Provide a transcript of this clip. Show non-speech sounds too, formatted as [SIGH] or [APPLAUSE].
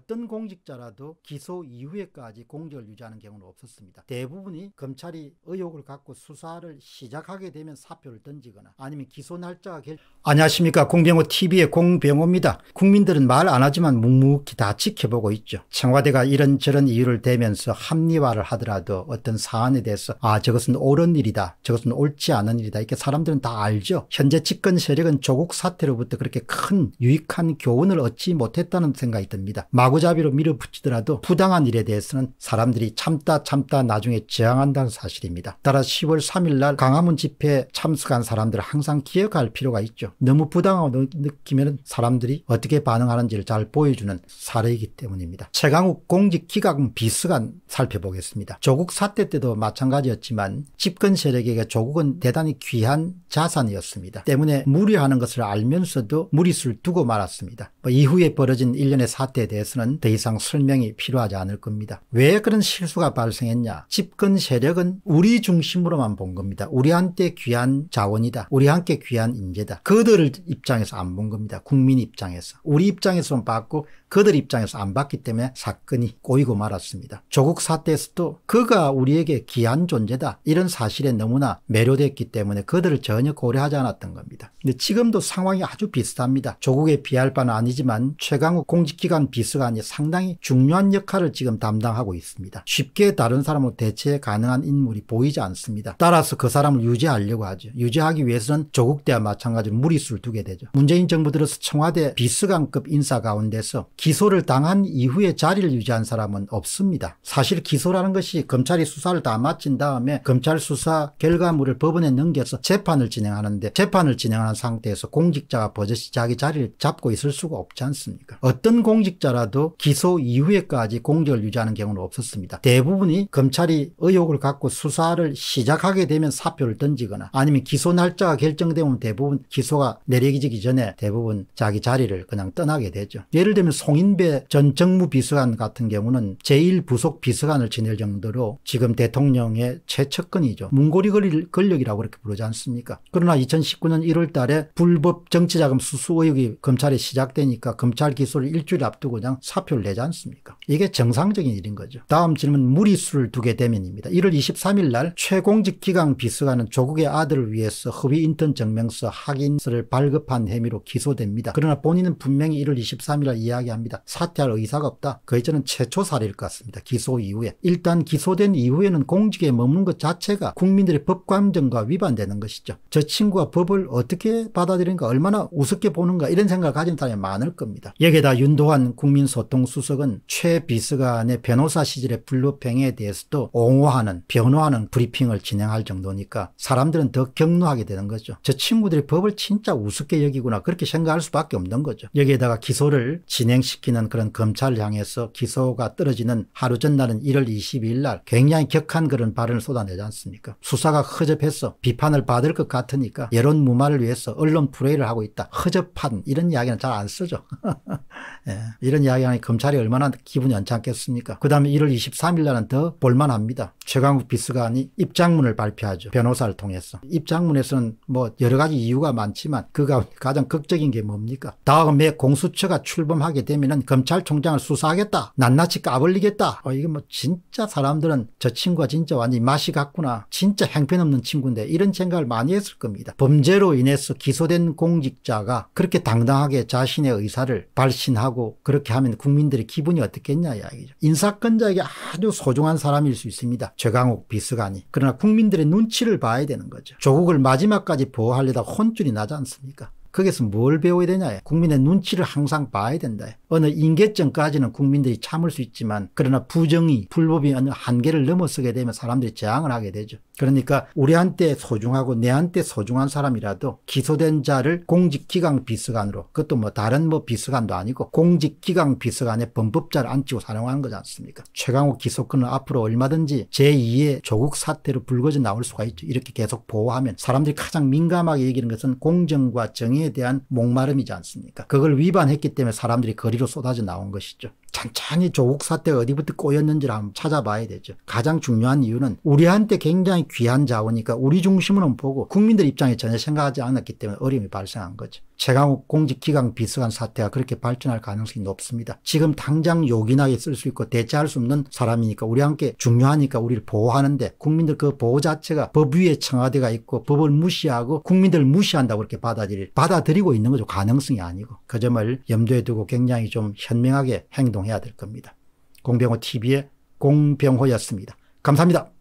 어떤 공직자라도 기소 이후에까지 공직을 유지하는 경우는 없었습니다. 대부분이 검찰이 의혹을 갖고 수사를 시작하게 되면 사표를 던지거나 아니면 기소 날짜가 결... 안녕하십니까 공병호 TV의 공병호입니다. 국민들은 말 안 하지만 묵묵히 다 지켜보고 있죠. 청와대가 이런저런 이유를 대면서 합리화를 하더라도 어떤 사안에 대해서 아 저것은 옳은 일이다 저것은 옳지 않은 일이다 이렇게 사람들은 다 알죠. 현재 집권 세력은 조국 사태로부터 그렇게 큰 유익한 교훈을 얻지 못했다는 생각이 듭니다. 마구잡이로 밀어붙이더라도 부당한 일에 대해서는 사람들이 참다 참다 나중에 저항한다는 사실입니다. 따라 10월 3일 날 광화문 집회에 참석한 사람들 을 항상 기억할 필요가 있죠. 너무 부당하고 느끼면 사람들이 어떻게 반응하는지를 잘 보여주는 사례이기 때문입니다. 최강욱 공직기강 비서관 살펴보겠습니다. 조국 사태 때도 마찬가지였지만 집권 세력에게 조국은 대단히 귀한 자산이었습니다. 때문에 무리하는 것을 알면서도 무리수를 두고 말았습니다. 뭐 이후에 벌어진 일련의 사태에 대해서 실수는 더 이상 설명이 필요하지 않을 겁니다. 왜 그런 실수가 발생했냐? 집권 세력은 우리 중심으로만 본 겁니다. 우리한테 귀한 자원이다. 우리 함께 귀한 인재다. 그들 을 입장에서 안 본 겁니다. 국민 입장에서. 우리 입장에서만 봤고 그들 입장에서 안 봤기 때문에 사건이 꼬이고 말았습니다. 조국 사태에서도 그가 우리에게 귀한 존재다. 이런 사실에 너무나 매료됐기 때문에 그들을 전혀 고려하지 않았던 겁니다. 근데 지금도 상황이 아주 비슷합니다. 조국에 비할 바는 아니지만 최강욱 공직기관 비서관 인물이 상당히 중요한 역할을 지금 담당하고 있습니다. 쉽게 다른 사람으로 대체 가능한 인물이 보이지 않습니다. 따라서 그 사람을 유지하려고 하죠. 유지하기 위해서는 조국 대와 마찬가지로 무리수를 두게 되죠. 문재인 정부 들어서 청와대 비수관급 인사 가운데서 기소를 당한 이후에 자리를 유지한 사람은 없습니다. 사실 기소라는 것이 검찰이 수사를 다 마친 다음에 검찰 수사 결과물을 법원에 넘겨서 재판을 진행하는데 재판을 진행하는 상태에서 공직자가 버젓이 자기 자리를 잡고 있을 수가 없지 않습니까? 어떤 공직자라도 경우에도 기소 이후에까지 공적을 유지하는 경우는 없었습니다. 대부분이 검찰이 의혹을 갖고 수사를 시작하게 되면 사표를 던지거나 아니면 기소 날짜가 결정되면 대부분 기소가 내려지기 전에 대부분 자기 자리를 그냥 떠나게 되죠. 예를 들면 송인배 전 정무 비서관 같은 경우는 제1부속 비서관을 지낼 정도로 지금 대통령의 최측근이죠. 문고리 권력이라고 그렇게 부르지 않습니까? 그러나 2019년 1월 달에 불법 정치자금 수수 의혹이 검찰에 시작되니까 검찰 기소를 일주일 앞두고 그냥 사표를 내지 않습니까? 이게 정상적인 일인 거죠. 다음 질문 무리수를 두게 되면입니다. 1월 23일 날 최공직 기강 비서관은 조국의 아들을 위해서 허위 인턴 증명서 확인서를 발급한 혐의로 기소됩니다. 그러나 본인은 분명히 1월 23일 날 이야기합니다. 사퇴할 의사가 없다. 그의 저는 최초 사례일 것 같습니다. 기소 이후에. 일단 기소된 이후에는 공직에 머무는 것 자체가 국민들의 법감정과 위반되는 것이죠. 저 친구가 법을 어떻게 받아들이는가 얼마나 우습게 보는가 이런 생각을 가진 사람이 많을 겁니다. 여기에다 윤도환 국민 소통수석은 최 비서관의 변호사 시절의 불로평에 대해서도 옹호하는 변호하는 브리핑을 진행할 정도니까 사람들은 더격노하게 되는 거죠. 저 친구들이 법을 진짜 우습게 여기구나 그렇게 생각할 수밖에 없는 거죠. 여기에다가 기소를 진행시키는 그런 검찰을 향해서 기소가 떨어지는 하루 전날은 1월 22일 날 굉장히 격한 그런 발언을 쏟아내지 않습니까? 수사가 허접해서 비판을 받을 것 같으니까 여론 무마를 위해서 언론 프레이를 하고 있다. 허접한 이런 이야기는 잘 안 쓰죠. [LAUGHS] 예. 이런 이야기하니 검찰이 얼마나 기분이 안찮겠습니까 그다음에 1월 23일 날은 더 볼만합니다. 최강욱 비서관이 입장문을 발표하죠. 변호사를 통해서. 입장문에서는 뭐 여러 가지 이유가 많지만 그가 가장 극적인 게 뭡니까? 다음에 공수처가 출범하게 되면은 검찰총장을 수사하겠다. 낱낱이 까불리겠다. 어, 이거 뭐 진짜 사람들은 저 친구가 진짜 완전히 맛이 갔구나. 진짜 행편없는 친구인데 이런 생각을 많이 했을 겁니다. 범죄로 인해서 기소된 공직자가 그렇게 당당하게 자신의 의사를 발신 쇄신하고 그렇게 하면 국민들의 기분이 어떻겠냐 이야기죠. 인사권자에게 아주 소중한 사람일 수 있습니다. 최강욱 비서관이. 그러나 국민들의 눈치를 봐야 되는 거죠. 조국을 마지막까지 보호하려다 혼쭐이 나지 않습니까? 거기서 뭘 배워야 되냐. 국민의 눈치를 항상 봐야 된다. 어느 인계점까지는 국민들이 참을 수 있지만 그러나 부정이 불법이 어느 한계를 넘어서게 되면 사람들이 저항을 하게 되죠. 그러니까 우리한테 소중하고 내한테 소중한 사람이라도 기소된 자를 공직기강 비서관으로 그것도 뭐 다른 뭐 비서관도 아니고 공직기강 비서관에 범법자를 안치고 사용하는 거지 않습니까. 최강욱 기소권은 앞으로 얼마든지 제2의 조국 사태로 불거져 나올 수가 있죠. 이렇게 계속 보호하면 사람들이 가장 민감하게 얘기하는 것은 공정과 정의 정의에 대한 목마름이지 않습니까? 그걸 위반했기 때문에 사람들이 거리로 쏟아져 나온 것이죠. 찬찬히 조국 사태 어디부터 꼬였는지를 한번 찾아봐야 되죠. 가장 중요한 이유는 우리한테 굉장히 귀한 자원이니까 우리 중심으로 보고 국민들 입장에 전혀 생각하지 않았기 때문에 어려움이 발생한 거죠. 최강욱 공직기강 비서관 사태가 그렇게 발전할 가능성이 높습니다. 지금 당장 요긴하게 쓸 수 있고 대체할 수 없는 사람이니까 우리 함께 중요하니까 우리를 보호하는데 국민들 그 보호 자체가 법 위에 청와대가 있고 법을 무시하고 국민들 무시한다고 그렇게 받아들일, 받아들이고 있는 거죠. 가능성이 아니고. 그 점을 염두에 두고 굉장히 좀 현명하게 행동해 해야될 겁니다. 공병호 TV의 공병호였습니다. 감사합니다.